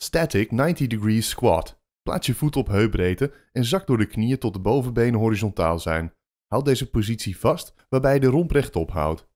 Static 90 degrees squat. Plaats je voet op heupbreedte en zak door de knieën tot de bovenbenen horizontaal zijn. Houd deze positie vast waarbij je de romp rechtop houdt.